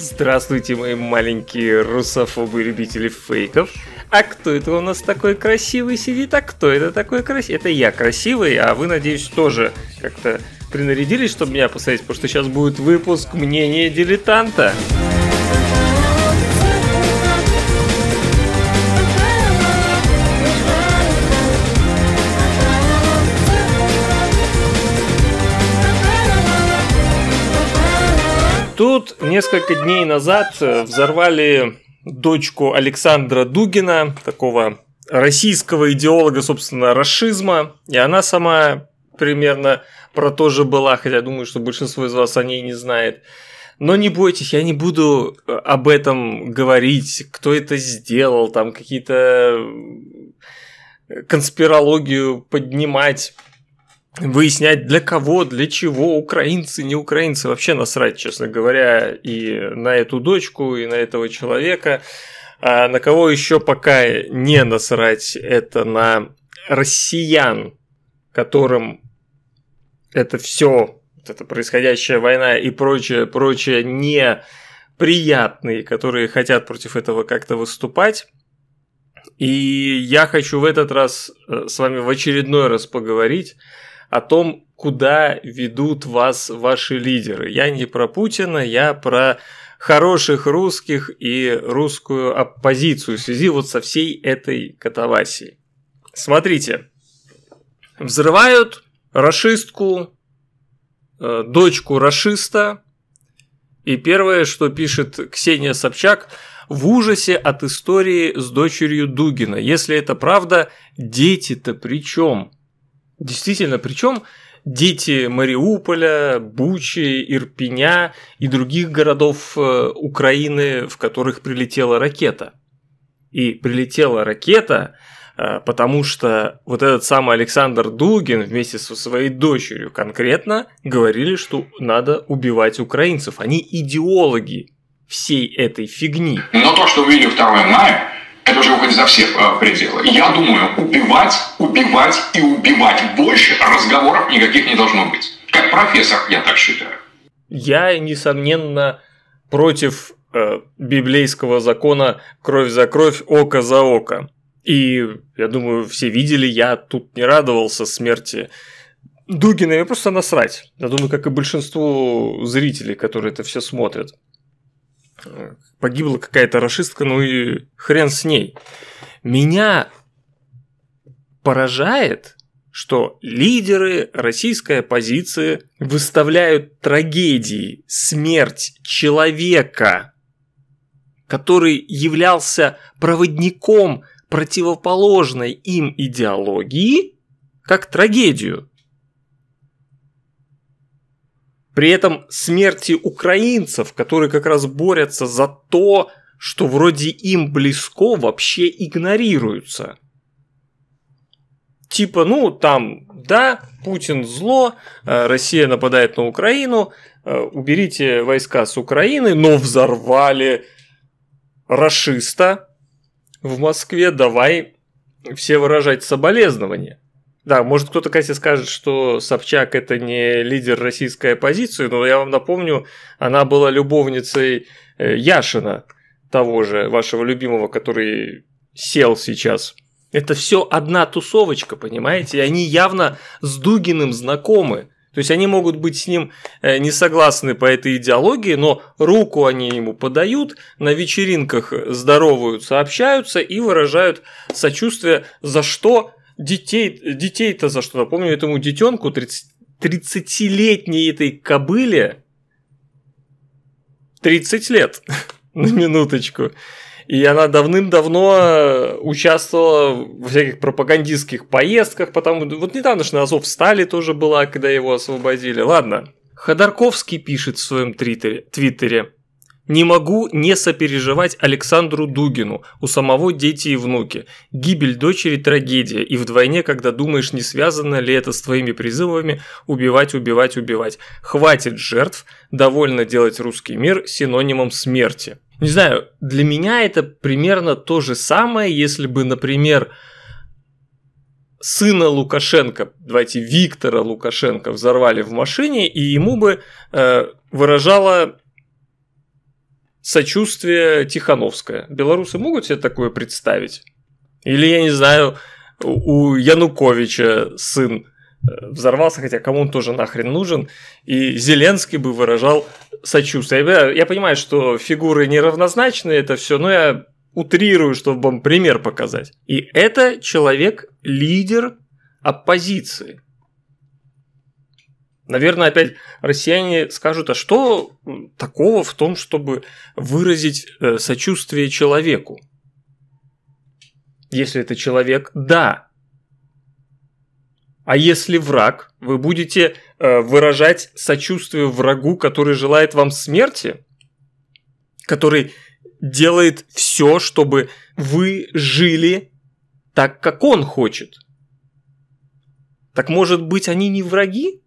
Здравствуйте, мои маленькие русофобы-любители фейков. А кто это у нас такой красивый сидит? А кто это такой красивый? Это я красивый, а вы, надеюсь, тоже как-то принарядились, чтобы меня посмотреть, потому что сейчас будет выпуск мнения дилетанта. Дилетанта. Тут несколько дней назад э, взорвали дочку Александра Дугина, такого российского идеолога, собственно, расизма, и она сама примерно про то же была, хотя думаю, что большинство из вас о ней не знает. Но не бойтесь, я не буду э, об этом говорить, кто это сделал, там какие-то э, конспирологию поднимать выяснять для кого, для чего, украинцы, не украинцы, вообще насрать, честно говоря, и на эту дочку, и на этого человека. А на кого еще пока не насрать, это на россиян, которым это все, вот эта происходящая война и прочее, прочее неприятные, которые хотят против этого как-то выступать. И я хочу в этот раз э, с вами в очередной раз поговорить о том, куда ведут вас ваши лидеры. Я не про Путина, я про хороших русских и русскую оппозицию в связи вот со всей этой катавасией. Смотрите, взрывают расистку, э, дочку расиста, и первое, что пишет Ксения Собчак, в ужасе от истории с дочерью Дугина. Если это правда, дети-то при чем? Действительно, причем дети Мариуполя, Бучи, Ирпеня и других городов э, Украины, в которых прилетела ракета. И прилетела ракета, э, потому что вот этот самый Александр Дугин вместе со своей дочерью конкретно говорили, что надо убивать украинцев. Они идеологи всей этой фигни. Но то, что увидели 2 мая, это уже выходит за все э, пределы. Я думаю, убивать, убивать и убивать. Больше разговоров никаких не должно быть. Как профессор, я так считаю. Я, несомненно, против э, библейского закона «кровь за кровь, око за око». И, я думаю, все видели, я тут не радовался смерти Дугина, Я просто насрать. Я думаю, как и большинству зрителей, которые это все смотрят погибла какая-то расистка, ну и хрен с ней. Меня поражает, что лидеры российской оппозиции выставляют трагедии, смерть человека, который являлся проводником противоположной им идеологии, как трагедию. При этом смерти украинцев, которые как раз борются за то, что вроде им близко, вообще игнорируются. Типа, ну там, да, Путин зло, э, Россия нападает на Украину, э, уберите войска с Украины, но взорвали расиста в Москве, давай все выражать соболезнования. Да, может кто-то, Катя, скажет, что Собчак это не лидер российской оппозиции, но я вам напомню, она была любовницей э, Яшина, того же вашего любимого, который сел сейчас. Это все одна тусовочка, понимаете? И они явно с Дугиным знакомы. То есть они могут быть с ним э, не согласны по этой идеологии, но руку они ему подают, на вечеринках здороваются, общаются и выражают сочувствие, за что детей, детей-то за что? напомню этому детенку, 30, 30-летней этой кобыле, 30 лет, на минуточку. И она давным-давно э, участвовала в всяких пропагандистских поездках, потому вот недавно же на Азов стали тоже была, когда его освободили. Ладно. Ходорковский пишет в своем твиттере. Не могу не сопереживать Александру Дугину, у самого дети и внуки. Гибель дочери – трагедия, и вдвойне, когда думаешь, не связано ли это с твоими призывами убивать, убивать, убивать. Хватит жертв, довольно делать русский мир синонимом смерти. Не знаю, для меня это примерно то же самое, если бы, например, сына Лукашенко, давайте Виктора Лукашенко, взорвали в машине, и ему бы э, выражала сочувствие Тихановское. Белорусы могут себе такое представить? Или, я не знаю, у Януковича сын э, взорвался, хотя кому он тоже нахрен нужен, и Зеленский бы выражал сочувствие. Я, я понимаю, что фигуры неравнозначные, это все, но я утрирую, чтобы вам пример показать. И это человек-лидер оппозиции. Наверное, опять россияне скажут, а что такого в том, чтобы выразить э, сочувствие человеку? Если это человек, да. А если враг, вы будете э, выражать сочувствие врагу, который желает вам смерти, который делает все, чтобы вы жили так, как он хочет. Так может быть, они не враги?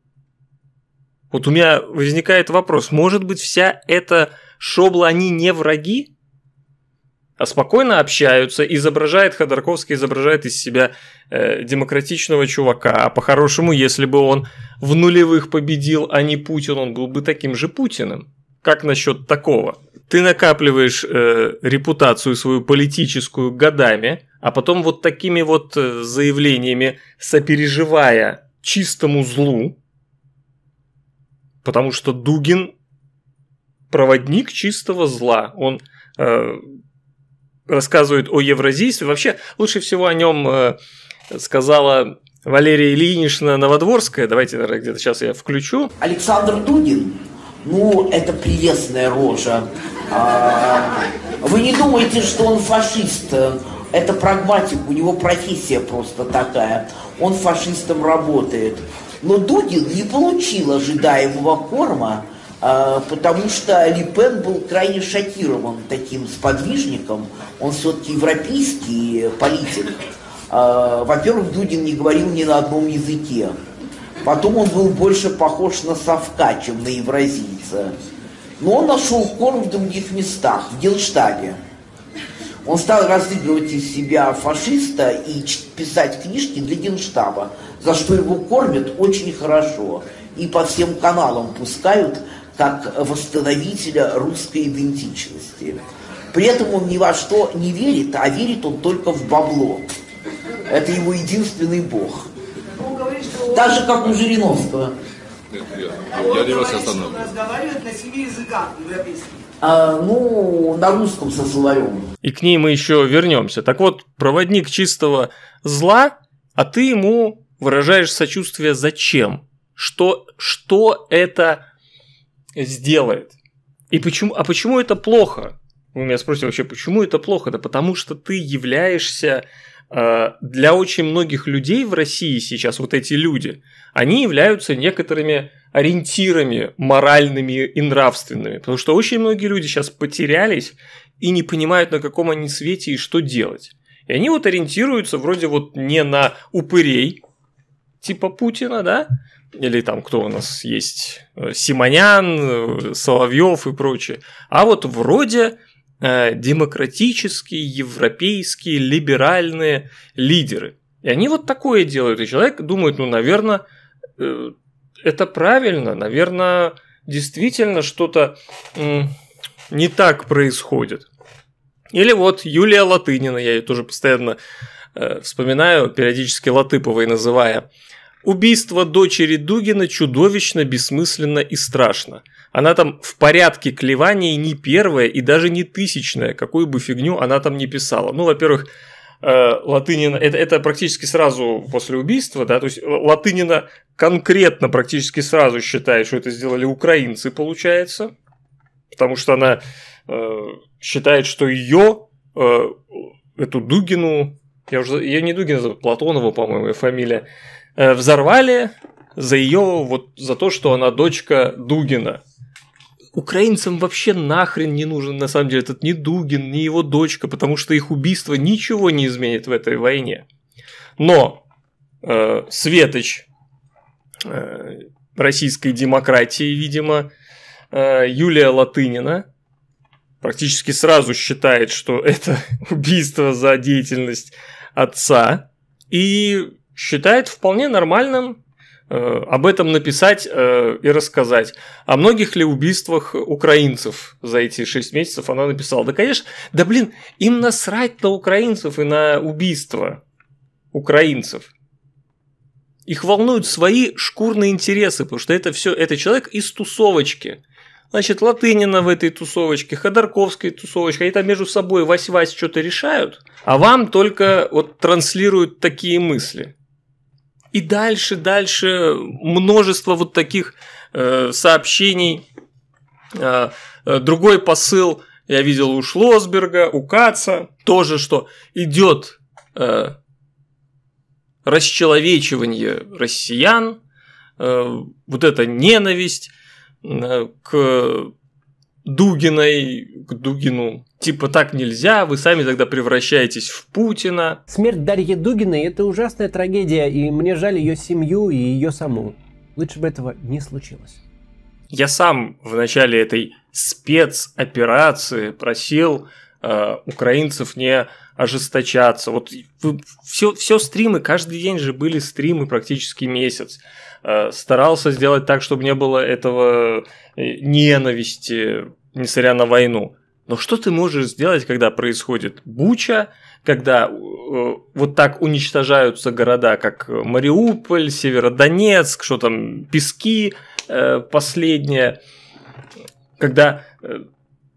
Вот у меня возникает вопрос, может быть вся эта шобла, они не враги? А спокойно общаются, изображает Ходорковский, изображает из себя э, демократичного чувака. А по-хорошему, если бы он в нулевых победил, а не Путин, он был бы таким же Путиным. Как насчет такого? Ты накапливаешь э, репутацию свою политическую годами, а потом вот такими вот э, заявлениями, сопереживая чистому злу, Потому что Дугин проводник чистого зла. Он э, рассказывает о евразийстве. Вообще, лучше всего о нем э, сказала Валерия Ильинична Новодворская. Давайте, наверное, где-то сейчас я включу. Александр Дугин, ну, это прелестная рожа. А, вы не думаете, что он фашист? Это прагматик, у него профессия просто такая. Он фашистом работает. Но Дудин не получил ожидаемого корма, а, потому что Липен был крайне шокирован таким сподвижником. Он все-таки европейский политик. А, во-первых, Дудин не говорил ни на одном языке. Потом он был больше похож на совка, чем на евразийца. Но он нашел корм в других местах, в Гелштабе. Он стал разыгрывать из себя фашиста и писать книжки для генштаба, за что его кормят очень хорошо и по всем каналам пускают как восстановителя русской идентичности. При этом он ни во что не верит, а верит он только в бабло. Это его единственный бог. Даже как у Жириновского. Нет, нет, я, я не вас останавливаю. Разговаривает на семи языках европейских а, ну, на русском со словарем. И к ней мы еще вернемся. Так вот, проводник чистого зла, а ты ему выражаешь сочувствие зачем? Что, что это сделает? И почему, а почему это плохо? Вы меня спросите вообще, почему это плохо? Да потому что ты являешься а, для очень многих людей в России сейчас, вот эти люди, они являются некоторыми ориентирами моральными и нравственными. Потому что очень многие люди сейчас потерялись и не понимают, на каком они свете и что делать. И они вот ориентируются вроде вот не на упырей, типа Путина, да, или там кто у нас есть, э, Симонян, э, Соловьев и прочее, а вот вроде э, демократические, европейские, либеральные лидеры. И они вот такое делают, и человек думает, ну, наверное, это правильно, наверное, действительно что-то не так происходит. Или вот Юлия Латынина, я ее тоже постоянно э, вспоминаю, периодически Латыповой называя. Убийство дочери Дугина чудовищно, бессмысленно и страшно. Она там в порядке клеваний не первая и даже не тысячная, какую бы фигню она там не писала. Ну, во-первых, Э, Латынина, это, это практически сразу после убийства, да, то есть Латынина конкретно практически сразу считает, что это сделали украинцы, получается, потому что она э, считает, что ее, э, эту Дугину, я уже, я не Дугина, зовут, Платонова, по-моему, фамилия, э, взорвали за ее, вот, за то, что она дочка Дугина, Украинцам вообще нахрен не нужен, на самом деле, этот ни Дугин, ни его дочка, потому что их убийство ничего не изменит в этой войне. Но э, Светоч э, российской демократии, видимо, э, Юлия Латынина, практически сразу считает, что это убийство за деятельность отца и считает вполне нормальным Э, об этом написать э, и рассказать. О многих ли убийствах украинцев за эти 6 месяцев она написала? Да, конечно, да блин, им насрать на украинцев и на убийства украинцев. Их волнуют свои шкурные интересы, потому что это все, это человек из тусовочки. Значит, Латынина в этой тусовочке, Ходорковской тусовочке, они там между собой вась-вась что-то решают, а вам только вот транслируют такие мысли. И дальше, дальше множество вот таких э, сообщений. Э, э, другой посыл я видел у Шлосберга, у Каца, тоже что идет э, расчеловечивание россиян, э, вот эта ненависть э, к Дугиной к Дугину. Типа так нельзя, вы сами тогда превращаетесь в Путина. Смерть Дарьи Дугиной – это ужасная трагедия, и мне жаль ее семью и ее саму. Лучше бы этого не случилось. Я сам в начале этой спецоперации просил э, украинцев не ожесточаться. Вот все, все стримы, каждый день же были стримы практически месяц. Э, старался сделать так, чтобы не было этого э, ненависти, несмотря на войну. Но что ты можешь сделать, когда происходит буча, когда э, вот так уничтожаются города, как Мариуполь, Северодонецк, что там, Пески э, последнее, когда э,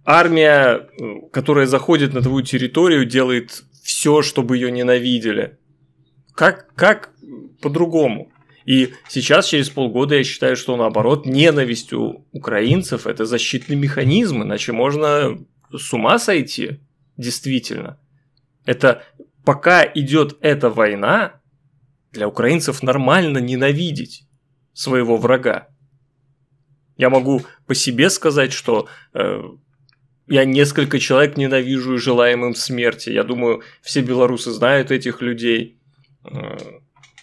армия, которая заходит на твою территорию, делает все, чтобы ее ненавидели. Как, как по-другому? И сейчас, через полгода, я считаю, что наоборот, ненавистью украинцев это защитный механизм, иначе можно с ума сойти, действительно. Это пока идет эта война, для украинцев нормально ненавидеть своего врага. Я могу по себе сказать, что э, я несколько человек ненавижу и желаем им смерти. Я думаю, все белорусы знают этих людей. Э,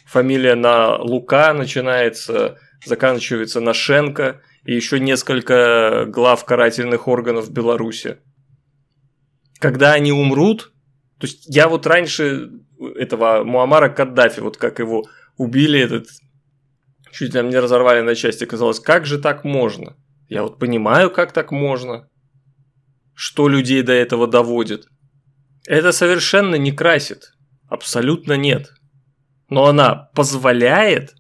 фамилия на Лука начинается, заканчивается на Шенко и еще несколько глав карательных органов Беларуси. Когда они умрут, то есть я вот раньше этого Муамара Каддафи, вот как его убили, этот чуть там не разорвали на части, казалось, как же так можно? Я вот понимаю, как так можно что людей до этого доводит. Это совершенно не красит. Абсолютно нет. Но она позволяет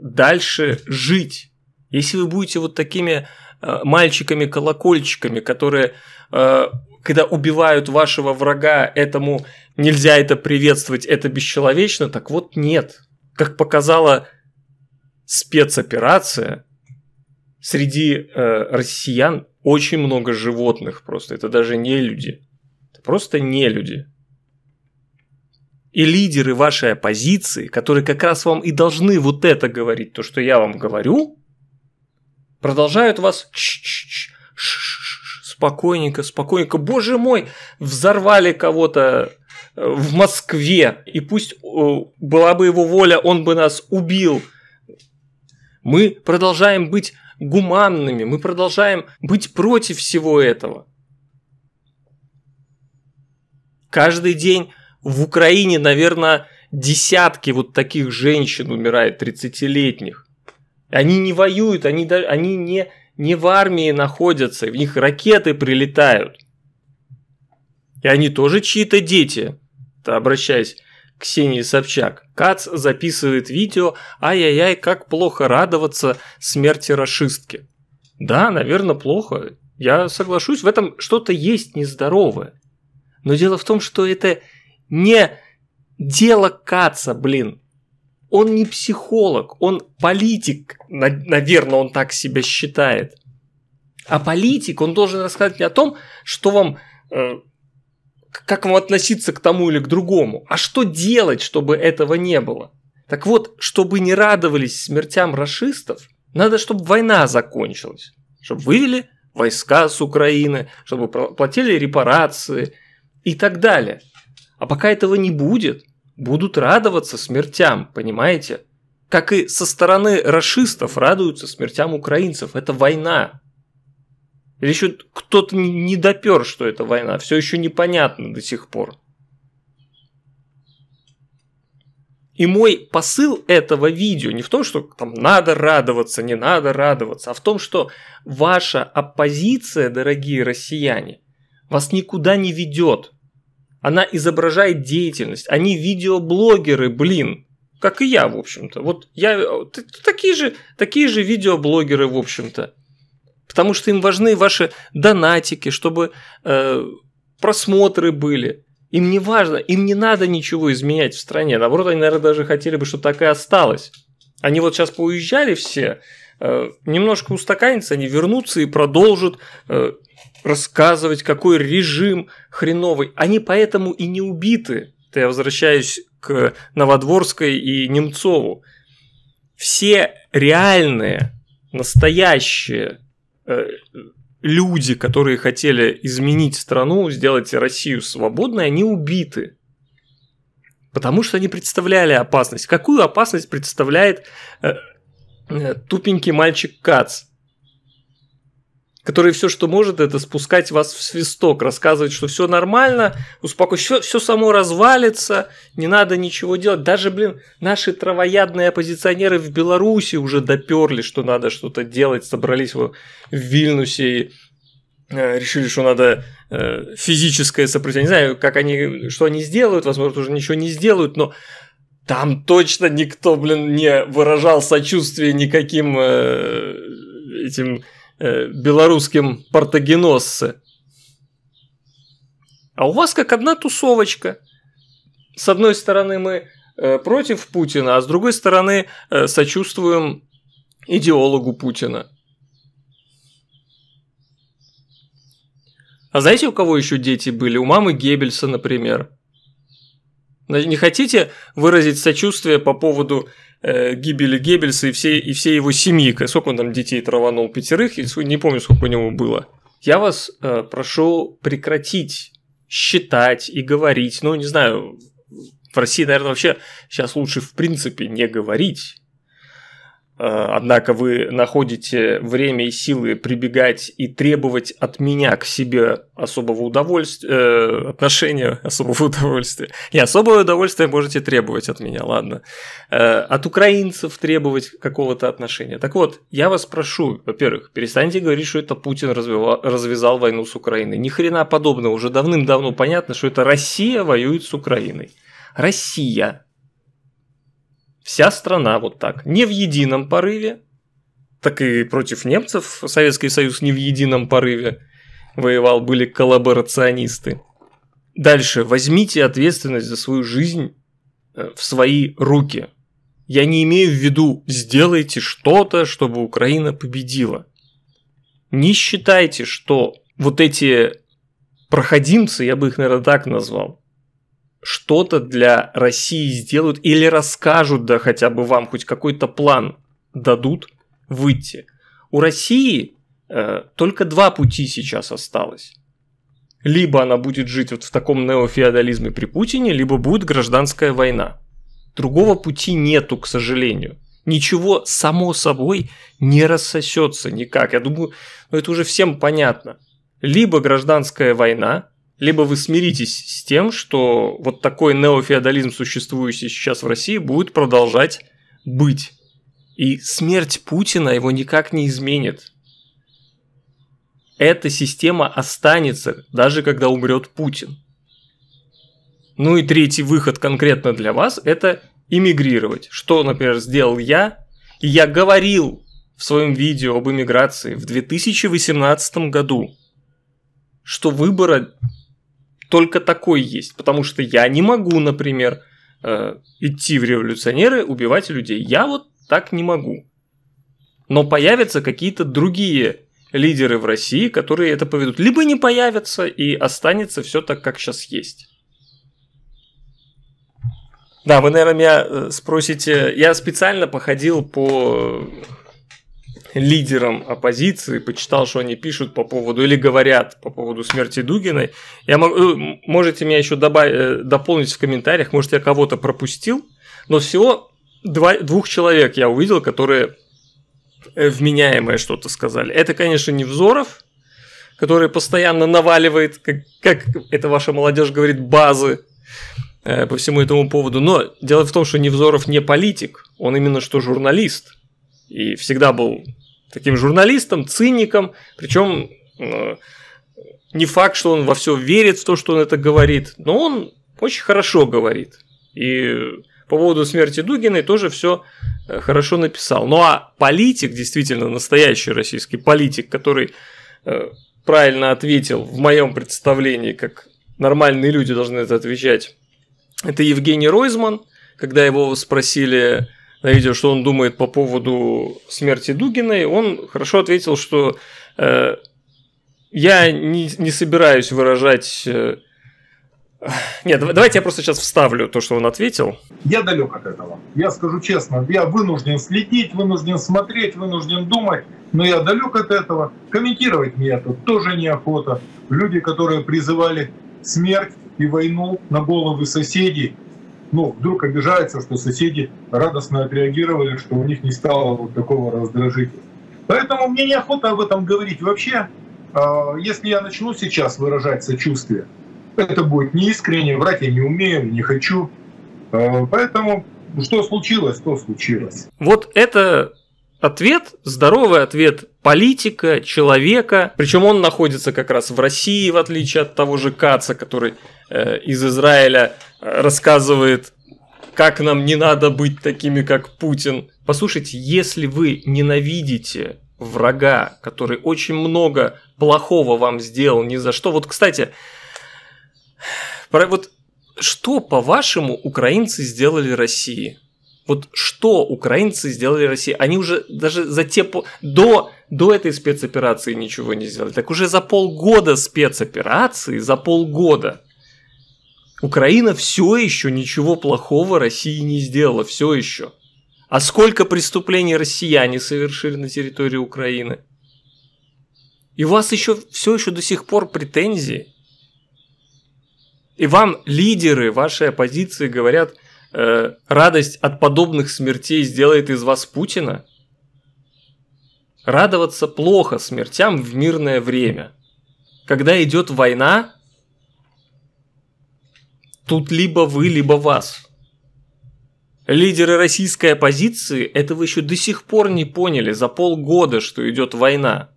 дальше жить. Если вы будете вот такими э, мальчиками-колокольчиками, которые, э, когда убивают вашего врага, этому нельзя это приветствовать, это бесчеловечно, так вот нет. Как показала спецоперация, среди э, россиян очень много животных просто. Это даже не люди. Это просто не люди. И лидеры вашей оппозиции, которые как раз вам и должны вот это говорить, то, что я вам говорю, продолжают вас спокойненько, спокойненько. Боже мой, взорвали кого-то э, в Москве, и пусть э, была бы его воля, он бы нас убил. Мы продолжаем быть гуманными, мы продолжаем быть против всего этого. Каждый день в Украине, наверное, десятки вот таких женщин умирает, 30-летних. Они не воюют, они, они не, не в армии находятся, в них ракеты прилетают. И они тоже чьи-то дети, обращаясь Ксении Собчак, Кац записывает видео «Ай-яй-яй, как плохо радоваться смерти расистки». Да, наверное, плохо. Я соглашусь, в этом что-то есть нездоровое. Но дело в том, что это не дело Каца, блин. Он не психолог, он политик. Наверное, он так себя считает. А политик, он должен рассказать мне о том, что вам э, как вам относиться к тому или к другому, а что делать, чтобы этого не было. Так вот, чтобы не радовались смертям расистов, надо, чтобы война закончилась, чтобы вывели войска с Украины, чтобы платили репарации и так далее. А пока этого не будет, будут радоваться смертям, понимаете? Как и со стороны расистов радуются смертям украинцев. Это война. Или еще кто-то не допер, что это война. Все еще непонятно до сих пор. И мой посыл этого видео не в том, что там надо радоваться, не надо радоваться, а в том, что ваша оппозиция, дорогие россияне, вас никуда не ведет. Она изображает деятельность. Они видеоблогеры, блин. Как и я, в общем-то. Вот я... Э, такие же, такие же видеоблогеры, в общем-то потому что им важны ваши донатики, чтобы э, просмотры были. Им не важно, им не надо ничего изменять в стране. Наоборот, они, наверное, даже хотели бы, чтобы так и осталось. Они вот сейчас поуезжали все, э, немножко устаканятся, они вернутся и продолжат э, рассказывать, какой режим хреновый. Они поэтому и не убиты. Это я возвращаюсь к Новодворской и Немцову. Все реальные, настоящие Э, люди, которые хотели изменить страну, сделать Россию свободной, они убиты. Потому что они представляли опасность. Какую опасность представляет э, э, тупенький мальчик Кац? который все, что может, это спускать вас в свисток, рассказывать, что все нормально, успокойся, все, само развалится, не надо ничего делать. Даже, блин, наши травоядные оппозиционеры в Беларуси уже доперли, что надо что-то делать, собрались в Вильнюсе и э, решили, что надо э, физическое сопротивление. Не знаю, как они, что они сделают, возможно, уже ничего не сделают, но там точно никто, блин, не выражал сочувствие никаким э, этим Э, белорусским портогеносцы. А у вас как одна тусовочка. С одной стороны мы э, против Путина, а с другой стороны э, сочувствуем идеологу Путина. А знаете, у кого еще дети были? У мамы Геббельса, например. Не хотите выразить сочувствие по поводу Э, гибели Геббельса и всей, и всей его семьи. Сколько он там детей траванул? Пятерых? я Не помню, сколько у него было. Я вас э, прошу прекратить считать и говорить. Ну, не знаю, в России, наверное, вообще сейчас лучше в принципе не говорить Э, однако вы находите время и силы прибегать и требовать от меня к себе особого удовольствия, э, отношения особого удовольствия. И особое удовольствие можете требовать от меня, ладно. Э, от украинцев требовать какого-то отношения. Так вот, я вас прошу, во-первых, перестаньте говорить, что это Путин развивал, развязал войну с Украиной. Ни хрена подобного. Уже давным-давно понятно, что это Россия воюет с Украиной. Россия Вся страна вот так. Не в едином порыве, так и против немцев Советский Союз не в едином порыве воевал, были коллаборационисты. Дальше, возьмите ответственность за свою жизнь э, в свои руки. Я не имею в виду сделайте что-то, чтобы Украина победила. Не считайте, что вот эти проходимцы, я бы их, наверное, так назвал, что-то для России сделают или расскажут, да хотя бы вам хоть какой-то план дадут выйти. У России э, только два пути сейчас осталось. Либо она будет жить вот в таком неофеодализме при Путине, либо будет гражданская война. Другого пути нету, к сожалению. Ничего само собой не рассосется никак. Я думаю, ну это уже всем понятно. Либо гражданская война, либо вы смиритесь с тем, что вот такой неофеодализм, существующий сейчас в России, будет продолжать быть. И смерть Путина его никак не изменит. Эта система останется, даже когда умрет Путин. Ну и третий выход конкретно для вас – это иммигрировать. Что, например, сделал я? я говорил в своем видео об иммиграции в 2018 году, что выбора только такой есть. Потому что я не могу, например, э, идти в революционеры, убивать людей. Я вот так не могу. Но появятся какие-то другие лидеры в России, которые это поведут. Либо не появятся и останется все так, как сейчас есть. Да, вы, наверное, меня э, спросите. Я специально походил по лидерам оппозиции, почитал, что они пишут по поводу или говорят по поводу смерти Дугиной. Я могу, э, можете меня еще добавить, э, дополнить в комментариях, может я кого-то пропустил, но всего два, двух человек я увидел, которые э, вменяемое что-то сказали. Это, конечно, не Взоров, который постоянно наваливает, как, как это ваша молодежь говорит, базы по всему этому поводу. Но дело в том, что Невзоров не политик, он именно что журналист. И всегда был таким журналистом, циником, причем э, не факт, что он во все верит в то, что он это говорит, но он очень хорошо говорит. И по поводу смерти Дугиной тоже все э, хорошо написал. Ну а политик, действительно настоящий российский политик, который э, правильно ответил в моем представлении, как нормальные люди должны это отвечать, это Евгений Ройзман, когда его спросили, на видео, что он думает по поводу смерти Дугиной, он хорошо ответил, что э, я не, не собираюсь выражать... Э, нет, давайте я просто сейчас вставлю то, что он ответил. Я далек от этого. Я скажу честно, я вынужден следить, вынужден смотреть, вынужден думать, но я далек от этого. Комментировать мне это тоже неохота. Люди, которые призывали смерть и войну на головы соседей, ну, вдруг обижается, что соседи радостно отреагировали, что у них не стало вот такого раздражителя. Поэтому мне неохота об этом говорить. Вообще, а, если я начну сейчас выражать сочувствие, это будет неискренне, врать я не умею, не хочу. А, поэтому что случилось, то случилось. Вот это ответ, здоровый ответ политика, человека. Причем он находится как раз в России, в отличие от того же Каца, который Э, из Израиля э, рассказывает, как нам не надо быть такими, как Путин. Послушайте, если вы ненавидите врага, который очень много плохого вам сделал ни за что. Вот, кстати, про, вот что, по-вашему, украинцы сделали России? Вот что украинцы сделали России? Они уже даже за те до до этой спецоперации ничего не сделали. Так уже за полгода спецоперации, за полгода Украина все еще ничего плохого России не сделала, все еще. А сколько преступлений россияне совершили на территории Украины? И у вас еще все еще до сих пор претензии. И вам лидеры вашей оппозиции говорят, э, радость от подобных смертей сделает из вас Путина. Радоваться плохо смертям в мирное время. Когда идет война, Тут либо вы, либо вас. Лидеры российской оппозиции этого еще до сих пор не поняли за полгода, что идет война.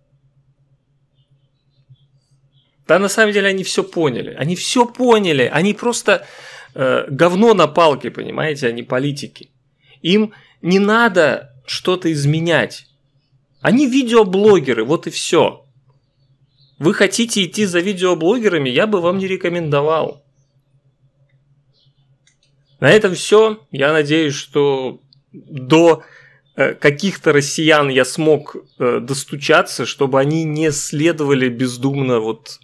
Да на самом деле они все поняли. Они все поняли. Они просто э, говно на палке, понимаете, они политики. Им не надо что-то изменять. Они видеоблогеры, вот и все. Вы хотите идти за видеоблогерами, я бы вам не рекомендовал. На этом все. Я надеюсь, что до э, каких-то россиян я смог э, достучаться, чтобы они не следовали бездумно вот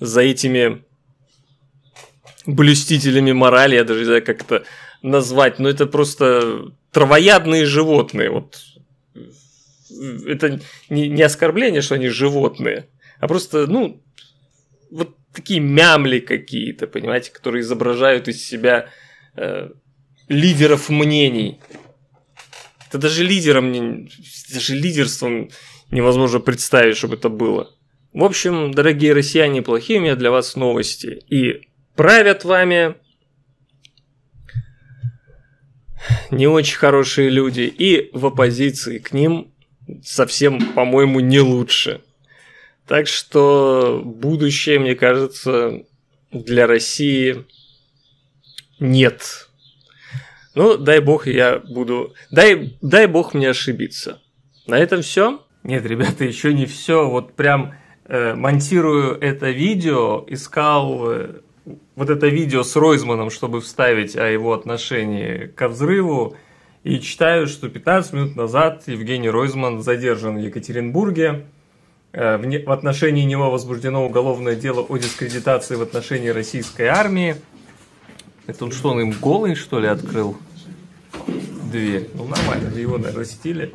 за этими блюстителями морали, я даже не знаю, как это назвать, но это просто травоядные животные. Вот. Э, это не, не оскорбление, что они животные, а просто, ну, вот такие мямли какие-то, понимаете, которые изображают из себя э, лидеров мнений. Это даже лидером, даже лидерством невозможно представить, чтобы это было. В общем, дорогие россияне, плохие у меня для вас новости. И правят вами не очень хорошие люди. И в оппозиции к ним совсем, по-моему, не лучше. Так что будущее, мне кажется, для России нет. Ну, дай бог, я буду... Дай, дай бог мне ошибиться. На этом все. Нет, ребята, еще не все. Вот прям э, монтирую это видео, искал э, вот это видео с Ройзманом, чтобы вставить о его отношении ко взрыву. И читаю, что 15 минут назад Евгений Ройзман задержан в Екатеринбурге. Э, в отношении него возбуждено уголовное дело о дискредитации в отношении российской армии. Это он что, он им голый, что ли, открыл дверь? Ну, нормально, его, наверное, сидели.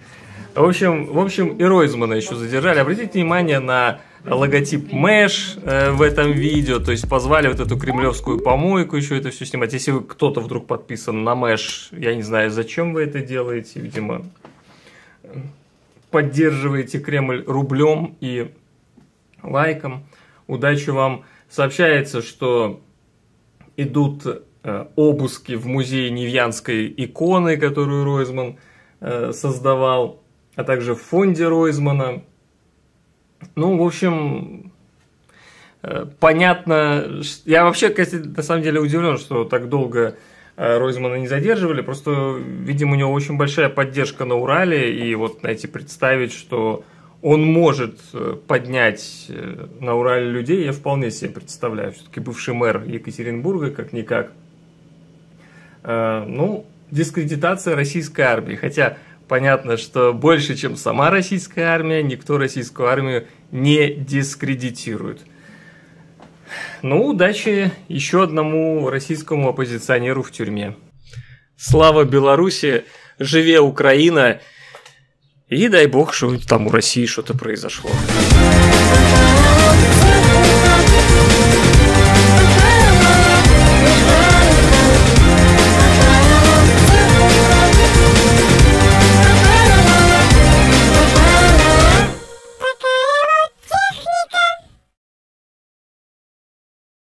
В общем, в общем, и Ройзмана еще задержали. Обратите внимание на логотип Мэш э, в этом видео, то есть позвали вот эту кремлевскую помойку еще это все снимать. Если вы кто-то вдруг подписан на Мэш, я не знаю, зачем вы это делаете, видимо, поддерживаете Кремль рублем и лайком. Удачи вам. Сообщается, что идут Э, обыски в музее Невьянской иконы, которую Ройзман э, создавал, а также в фонде Ройзмана. Ну, в общем, э, понятно. Я вообще, кстати, на самом деле удивлен, что так долго Ройзмана не задерживали. Просто, видимо, у него очень большая поддержка на Урале. И вот, знаете, представить, что он может поднять на Урале людей, я вполне себе представляю. Все-таки бывший мэр Екатеринбурга, как-никак. Э, ну, дискредитация российской армии. Хотя понятно, что больше, чем сама российская армия, никто российскую армию не дискредитирует. Ну, удачи еще одному российскому оппозиционеру в тюрьме. Слава Беларуси, живе Украина, и дай бог, что там у России что-то произошло.